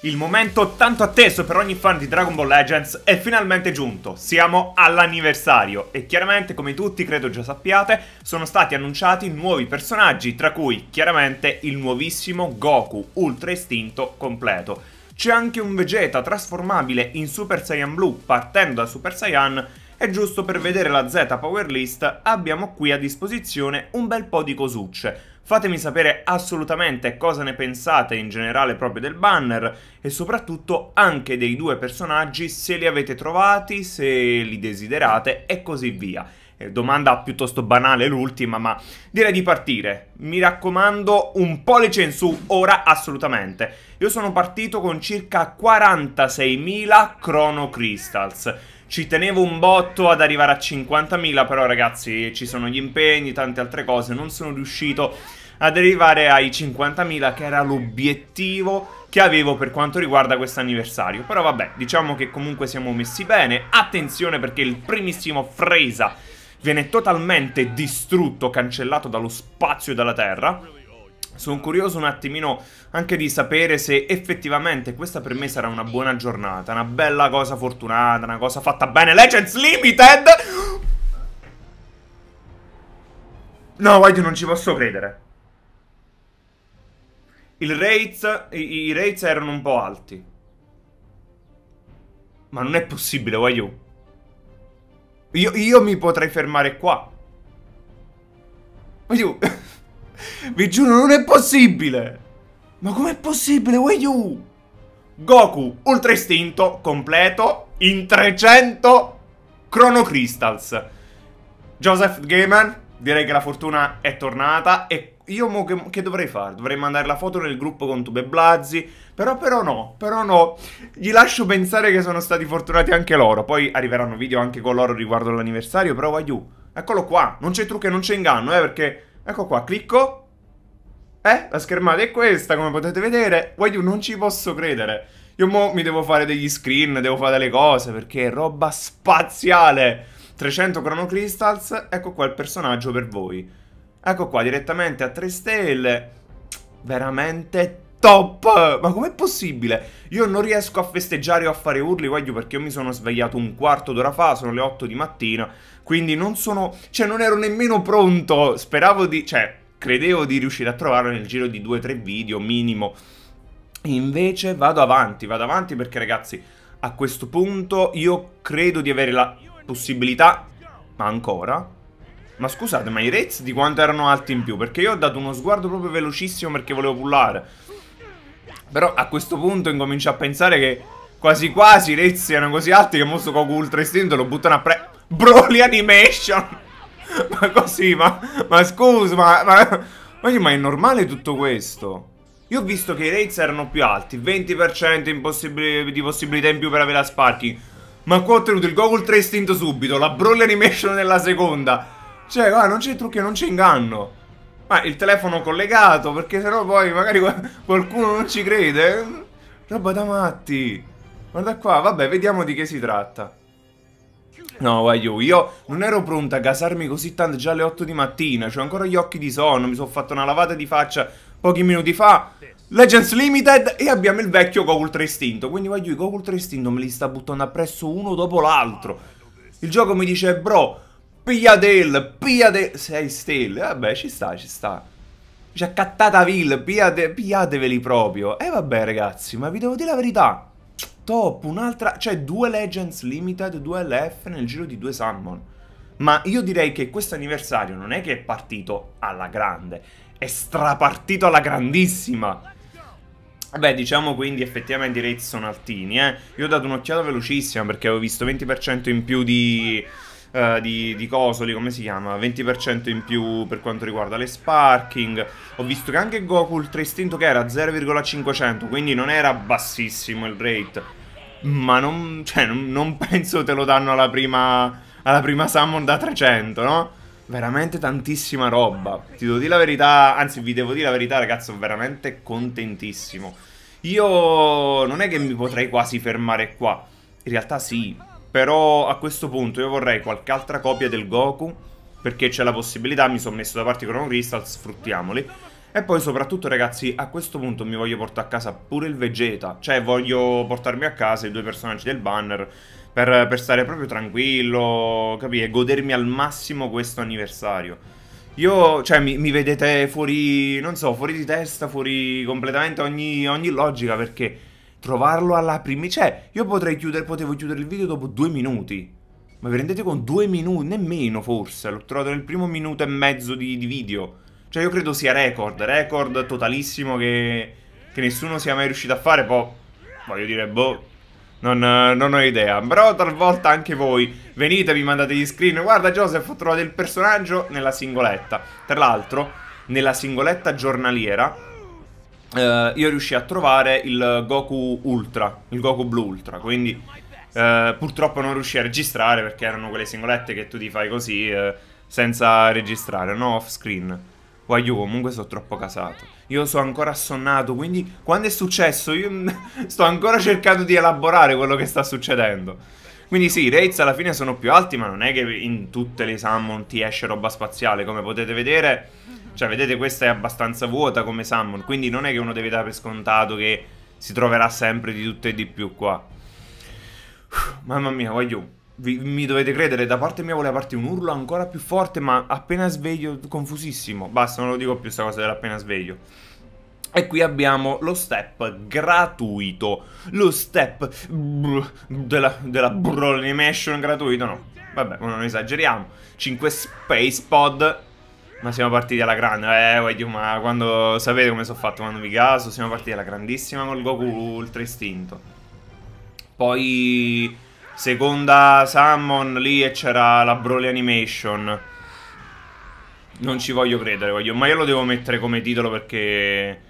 Il momento tanto atteso per ogni fan di Dragon Ball Legends è finalmente giunto, siamo all'anniversario e chiaramente come tutti credo già sappiate sono stati annunciati nuovi personaggi tra cui chiaramente il nuovissimo Goku Ultra Istinto completo. C'è anche un Vegeta trasformabile in Super Saiyan Blue partendo da Super Saiyan e giusto per vedere la Z Power List abbiamo qui a disposizione un bel po' di cosucce Fatemi sapere assolutamente cosa ne pensate in generale proprio del banner e soprattutto anche dei due personaggi se li avete trovati, se li desiderate e così via. Eh, domanda piuttosto banale l'ultima, ma direi di partire. Mi raccomando, un pollice in su ora assolutamente. Io sono partito con circa 46.000 Chrono Crystals. Ci tenevo un botto ad arrivare a 50.000, però ragazzi ci sono gli impegni, tante altre cose, non sono riuscito ad arrivare ai 50.000 che era l'obiettivo che avevo per quanto riguarda questo anniversario. Però vabbè, diciamo che comunque siamo messi bene. Attenzione perché il primissimo Fresa viene totalmente distrutto, cancellato dallo spazio e dalla terra. Sono curioso un attimino anche di sapere se effettivamente questa per me sarà una buona giornata, una bella cosa fortunata, una cosa fatta bene. Legends Limited! No, guardi, non ci posso credere. Il rates, i, i rates erano un po' alti. Ma non è possibile, Wayu. Io, io mi potrei fermare qua. Wayu. Vi giuro, non è possibile. Ma com'è possibile, Wayu? Goku, Ultra Istinto, completo, in 300 Chrono Crystals. Joseph Gaiman, direi che la fortuna è tornata e io mo che, che, dovrei fare? Dovrei mandare la foto nel gruppo con Tube Blazzi. Però, però no, però no. Gli lascio pensare che sono stati fortunati anche loro. Poi arriveranno video anche con loro riguardo l'anniversario. Però, Waiu, eccolo qua. Non c'è trucco e non c'è inganno, eh, perché... Ecco qua, clicco. Eh, la schermata è questa, come potete vedere. Waiu, non ci posso credere. Io mo mi devo fare degli screen, devo fare delle cose, perché è roba spaziale. 300 Chrono Crystals, ecco qua il personaggio per voi. Ecco qua, direttamente a 3 stelle. Veramente top! Ma com'è possibile? Io non riesco a festeggiare o a fare urli, voglio perché io mi sono svegliato un quarto d'ora fa, sono le 8 di mattina, quindi non sono... cioè non ero nemmeno pronto, speravo di... cioè, credevo di riuscire a trovarlo nel giro di 2-3 video minimo. Invece vado avanti, vado avanti perché ragazzi, a questo punto io credo di avere la possibilità, ma ancora, ma scusate, ma i rates di quanto erano alti in più? Perché io ho dato uno sguardo proprio velocissimo perché volevo pullare. Però a questo punto incomincio a pensare che quasi quasi i rates erano così alti che mo sto Goku Ultra Istinto lo buttano a pre... Broly Animation! ma così, ma... Ma scusa, ma... Ma, ma è normale tutto questo? Io ho visto che i rates erano più alti, 20% di possibilità in più per avere la Sparky. Ma qua ho ottenuto il Goku Ultra Istinto subito, la Broly Animation nella seconda... Cioè, guarda, non c'è trucco, non c'è inganno. Ma il telefono collegato, perché sennò poi magari qualcuno non ci crede. Roba da matti. Guarda qua, vabbè, vediamo di che si tratta. No, Wayu, io non ero pronta a gasarmi così tanto già alle 8 di mattina. C'ho ancora gli occhi di sonno, mi sono fatto una lavata di faccia pochi minuti fa. Legends Limited e abbiamo il vecchio Goku Ultra Istinto. Quindi voglio i Goku Ultra Istinto me li sta buttando appresso uno dopo l'altro. Il gioco mi dice, bro, Piadel, Piadel, 6 stelle, vabbè ci sta, ci sta. Ci ha cattata Vil, piate, piateveli proprio. E eh, vabbè ragazzi, ma vi devo dire la verità. Top, un'altra, cioè due Legends Limited, due LF nel giro di due Salmon. Ma io direi che questo anniversario non è che è partito alla grande, è strapartito alla grandissima. Beh, diciamo quindi effettivamente i rates sono altini, eh. Io ho dato un'occhiata velocissima perché avevo visto 20% in più di eh, di, di Cosoli, come si chiama? 20% in più per quanto riguarda le sparking. Ho visto che anche Goku Ultra Istinto che era 0,500, quindi non era bassissimo il rate. Ma non, cioè, non, non penso te lo danno alla prima, alla prima summon da 300, no? veramente tantissima roba. Ti devo dire la verità, anzi vi devo dire la verità ragazzi, sono veramente contentissimo. Io non è che mi potrei quasi fermare qua, in realtà sì, però a questo punto io vorrei qualche altra copia del Goku Perché c'è la possibilità, mi sono messo da parte Chrono Crystal, sfruttiamoli E poi soprattutto ragazzi, a questo punto mi voglio portare a casa pure il Vegeta Cioè voglio portarmi a casa i due personaggi del banner Per, per stare proprio tranquillo, capire, godermi al massimo questo anniversario io, cioè, mi, mi, vedete fuori, non so, fuori di testa, fuori completamente ogni, ogni logica perché trovarlo alla prima... Cioè, io potrei chiudere, potevo chiudere il video dopo due minuti. Ma vi rendete con Due minuti, nemmeno forse. L'ho trovato nel primo minuto e mezzo di, di, video. Cioè, io credo sia record, record totalissimo che, che nessuno sia mai riuscito a fare. Poi, voglio dire, boh... Non, non, ho idea. Però talvolta anche voi venite, vi mandate gli screen. Guarda, Joseph, ho trovato il personaggio nella singoletta. Tra l'altro, nella singoletta giornaliera eh, io riuscii a trovare il Goku Ultra, il Goku Blue Ultra, quindi eh, purtroppo non riuscii a registrare perché erano quelle singolette che tu ti fai così eh, senza registrare, no off screen. Poi comunque sono troppo casato. Io sono ancora assonnato, quindi quando è successo io sto ancora cercando di elaborare quello che sta succedendo. Quindi sì, i raids alla fine sono più alti, ma non è che in tutte le Summon ti esce roba spaziale, come potete vedere. Cioè, vedete, questa è abbastanza vuota come summon, quindi non è che uno deve dare per scontato che si troverà sempre di tutto e di più qua. Uff, mamma mia, voglio... Vi, mi dovete credere, da parte mia voleva partire un urlo ancora più forte, ma appena sveglio, confusissimo. Basta, non lo dico più questa cosa dell'appena sveglio. E qui abbiamo lo step gratuito, lo step della, della bro animation gratuito, no, vabbè, non esageriamo, 5 space pod ma siamo partiti alla grande, eh, voglio, ma quando sapete come sono fatto quando mi caso, siamo partiti alla grandissima col Goku Ultra Istinto. Poi seconda Summon lì e c'era la Broly Animation. Non ci voglio credere, voglio, ma io lo devo mettere come titolo perché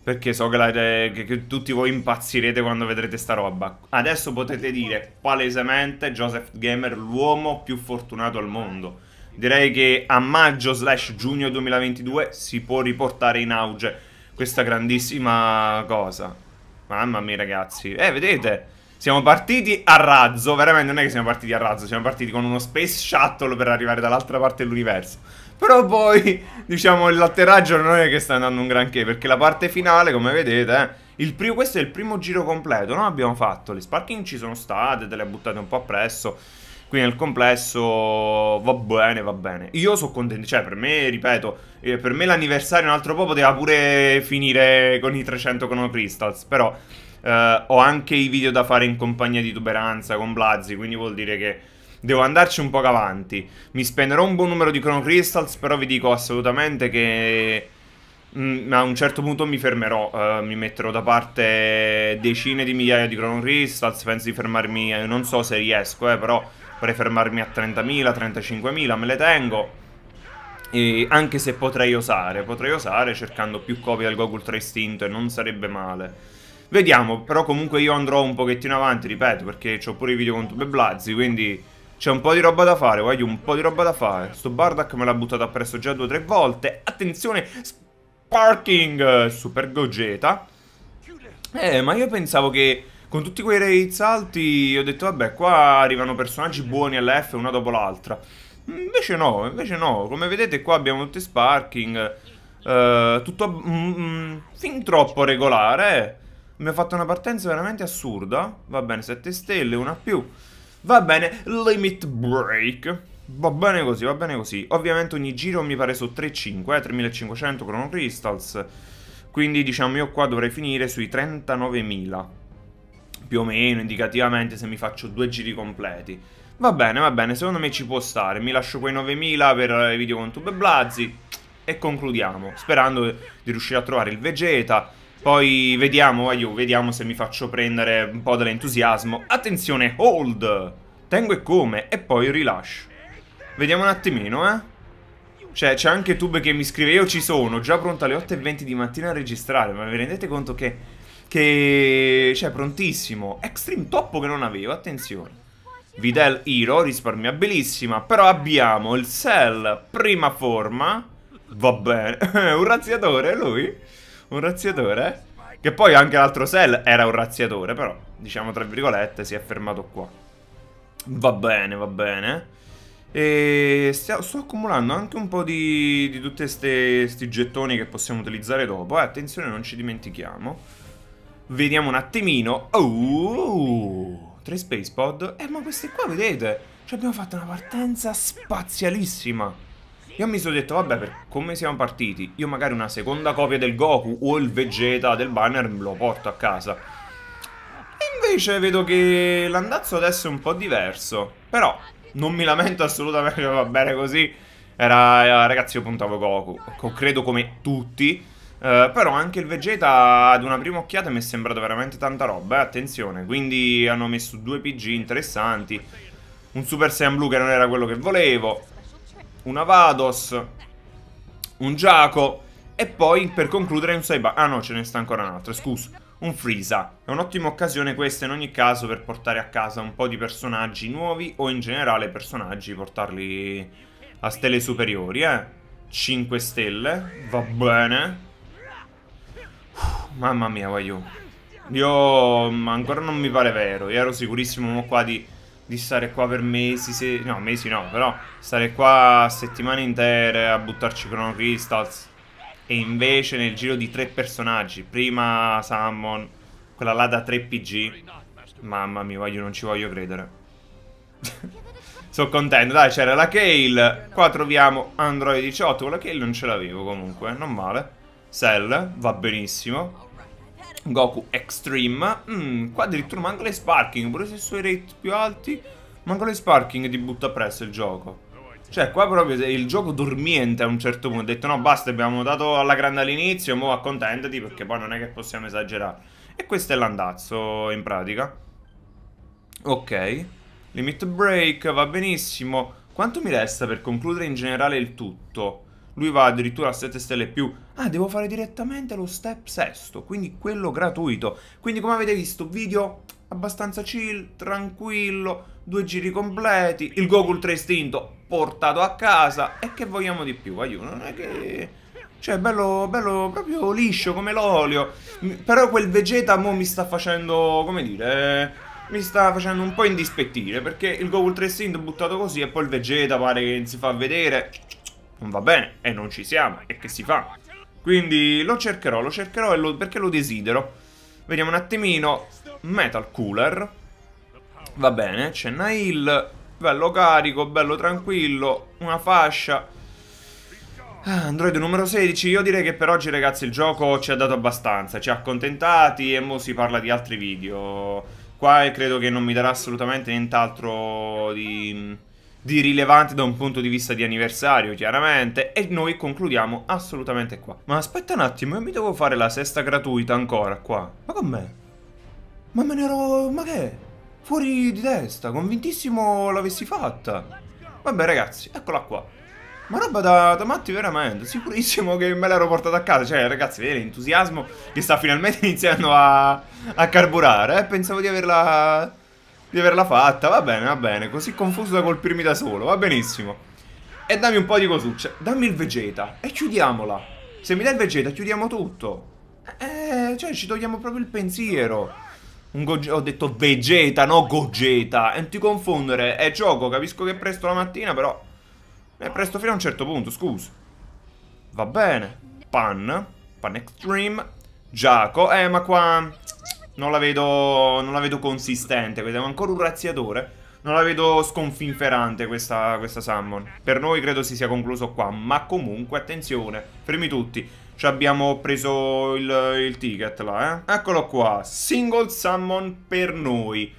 perché so che, la, che, che tutti voi impazzirete quando vedrete sta roba. Adesso potete dire palesemente Joseph Gamer l'uomo più fortunato al mondo direi che a maggio slash giugno 2022 si può riportare in auge questa grandissima cosa. Mamma mia ragazzi, eh vedete... Siamo partiti a razzo, veramente non è che siamo partiti a razzo, siamo partiti con uno space shuttle per arrivare dall'altra parte dell'universo. Però poi, diciamo, l'atterraggio non è che sta andando un granché, perché la parte finale, come vedete, eh, primo, questo è il primo giro completo, no? Abbiamo fatto, le sparking ci sono state, te le ha buttate un po' appresso. Quindi nel complesso va bene, va bene. Io sono contento, cioè per me, ripeto, eh, per me l'anniversario un altro po' poteva pure finire con i 300 Chrono Crystals, però eh, ho anche i video da fare in compagnia di Tuberanza con Blazzi, quindi vuol dire che devo andarci un po' avanti. Mi spenderò un buon numero di Chrono Crystals, però vi dico assolutamente che mm, a un certo punto mi fermerò, uh, mi metterò da parte decine di migliaia di Chrono Crystals, penso di fermarmi, eh, non so se riesco, eh, però Vorrei fermarmi a 30.000, 35.000, me le tengo. E anche se potrei osare, potrei osare cercando più copie del Goku Ultra Istinto e non sarebbe male. Vediamo, però comunque io andrò un pochettino avanti, ripeto, perché ho pure i video con Tube Blazzi, quindi c'è un po' di roba da fare, voglio un po' di roba da fare. Sto Bardak me l'ha buttato appresso già due o tre volte. Attenzione, Sparking, Super Gogeta. Eh, ma io pensavo che con tutti quei rates alti ho detto vabbè qua arrivano personaggi buoni all'F una dopo l'altra. Invece no, invece no, come vedete qua abbiamo tutti sparking, eh, tutto mm, mm, fin troppo regolare. Mi ha fatto una partenza veramente assurda, va bene 7 stelle, una più, va bene limit break. Va bene così, va bene così. Ovviamente ogni giro mi pare su 3.5, eh, 3500 crono Crystals. Quindi diciamo io qua dovrei finire sui 39.000 più o meno indicativamente se mi faccio due giri completi. Va bene, va bene, secondo me ci può stare. Mi lascio quei 9000 per i video con Tube Blazzi e concludiamo, sperando di riuscire a trovare il Vegeta. Poi vediamo, eh, io, vediamo se mi faccio prendere un po' dell'entusiasmo. Attenzione, hold! Tengo e come, e poi rilascio. Vediamo un attimino, eh. Cioè, c'è anche Tube che mi scrive, io ci sono, già pronto alle 8.20 di mattina a registrare, ma vi rendete conto che che... Cioè, prontissimo. Extreme Toppo che non avevo, attenzione. Videl Hero, risparmiabilissima. Però abbiamo il Cell, prima forma. Va bene. un razziatore, lui. Un razziatore. Che poi anche l'altro Cell era un razziatore, però, diciamo tra virgolette, si è fermato qua. Va bene, va bene. E stia, sto accumulando anche un po' di, di tutti questi gettoni che possiamo utilizzare dopo. Eh, attenzione, non ci dimentichiamo. Vediamo un attimino. Oh, tre space pod. Eh, ma questi qua, vedete? Ci cioè, abbiamo fatto una partenza spazialissima. Io mi sono detto, vabbè, per come siamo partiti, io magari una seconda copia del Goku o il Vegeta del banner me lo porto a casa. E invece vedo che l'andazzo adesso è un po' diverso. Però non mi lamento assolutamente, va bene così. Era, eh, ragazzi, io puntavo Goku. Credo come tutti. Eh, però anche il Vegeta ad una prima occhiata mi è sembrato veramente tanta roba, eh? attenzione. Quindi hanno messo due PG interessanti. Un Super Saiyan Blue che non era quello che volevo. Una Vados. Un Jaco. E poi per concludere un Saiba. Ah no, ce ne sta ancora un altro, scusa. Un Freeza. È un'ottima occasione questa in ogni caso per portare a casa un po' di personaggi nuovi o in generale personaggi portarli a stelle superiori, eh. 5 stelle, va bene. Mamma mia, Wayu. Io mm, ancora non mi pare vero. Io ero sicurissimo qua di, di stare qua per mesi. Se... No, mesi no, però stare qua settimane intere a buttarci Chrono Crystals. E invece nel giro di tre personaggi. Prima Salmon, quella là da 3 PG. Mamma mia, voglio, non ci voglio credere. Sono contento. Dai, c'era la Kale. Qua troviamo Android 18. Con la Kale non ce l'avevo comunque. Non male. Cell, va benissimo. Goku Extreme mm, Qua addirittura manca le sparking Pure se i suoi rate più alti Manca le sparking e ti butta presso il gioco Cioè qua proprio il gioco dormiente a un certo punto Ha detto no basta abbiamo dato alla grande all'inizio Mo' accontentati perché poi non è che possiamo esagerare E questo è l'andazzo in pratica Ok Limit break va benissimo Quanto mi resta per concludere in generale il tutto? lui va addirittura a 7 stelle più. Ah, devo fare direttamente lo step sesto, quindi quello gratuito. Quindi come avete visto, video abbastanza chill, tranquillo, due giri completi, il Go 3 Istinto portato a casa e che vogliamo di più, aiuto, non è che... Cioè, bello, bello, proprio liscio come l'olio. Però quel Vegeta mo mi sta facendo, come dire, mi sta facendo un po' indispettire perché il Go Ultra Instinct buttato così e poi il Vegeta pare che si fa vedere non va bene e non ci siamo e che si fa? Quindi lo cercherò, lo cercherò lo, perché lo desidero. Vediamo un attimino. Metal Cooler. Va bene, c'è Nail. Bello carico, bello tranquillo. Una fascia. Ah, Android numero 16. Io direi che per oggi ragazzi il gioco ci ha dato abbastanza. Ci ha accontentati e mo si parla di altri video. Qua credo che non mi darà assolutamente nient'altro di di rilevante da un punto di vista di anniversario, chiaramente, e noi concludiamo assolutamente qua. Ma aspetta un attimo, io mi devo fare la sesta gratuita ancora qua. Ma com'è? Ma me ne ero... ma che? Fuori di testa, convintissimo l'avessi fatta. Vabbè ragazzi, eccola qua. Ma roba da, da, matti veramente, sicurissimo che me l'ero portata a casa, cioè ragazzi vedete l'entusiasmo che sta finalmente iniziando a, a carburare, eh? pensavo di averla di averla fatta. Va bene, va bene. Così confuso da colpirmi da solo. Va benissimo. E dammi un po' di cosucce. Dammi il Vegeta. E chiudiamola. Se mi dai il Vegeta, chiudiamo tutto. Eh, cioè, ci togliamo proprio il pensiero. Ho detto Vegeta, no Gogeta. E non ti confondere. È gioco, capisco che è presto la mattina, però... È presto fino a un certo punto, scusa. Va bene. Pan. Pan Extreme. Giaco. Eh, ma qua... Non la vedo, non la vedo consistente. Vediamo ancora un razziatore. Non la vedo sconfinferante questa, questa summon. Per noi credo si sia concluso qua. Ma comunque, attenzione, fermi tutti. Ci abbiamo preso il, il ticket là, eh? Eccolo qua, single summon per noi.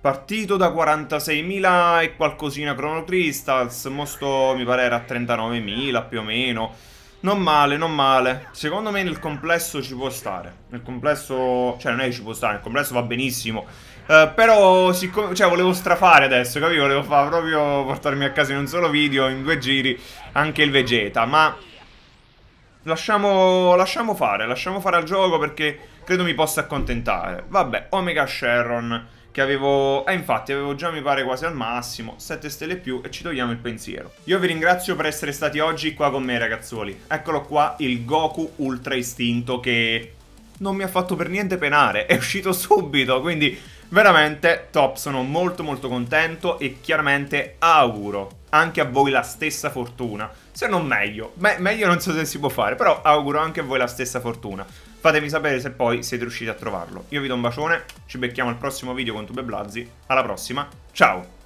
Partito da 46.000 e qualcosina Chrono Crystals, mosto mi pare era a 39.000 più o meno. Non male, non male. Secondo me nel complesso ci può stare. Nel complesso... Cioè, non è che ci può stare, nel complesso va benissimo. Uh, però, siccome... Cioè, volevo strafare adesso, capito? Volevo fare proprio... Portarmi a casa in un solo video, in due giri, anche il Vegeta. Ma... Lasciamo... Lasciamo fare, lasciamo fare al gioco perché credo mi possa accontentare. Vabbè, Omega Sharon che avevo... Eh, infatti, avevo già, mi pare, quasi al massimo, 7 stelle più e ci togliamo il pensiero. Io vi ringrazio per essere stati oggi qua con me, ragazzuoli. Eccolo qua, il Goku Ultra Istinto che... Non mi ha fatto per niente penare, è uscito subito, quindi veramente top, sono molto molto contento e chiaramente auguro anche a voi la stessa fortuna, se non meglio, Beh, meglio non so se si può fare, però auguro anche a voi la stessa fortuna. Fatemi sapere se poi siete riusciti a trovarlo. Io vi do un bacione, ci becchiamo al prossimo video con Tube Blazzi. Alla prossima, ciao!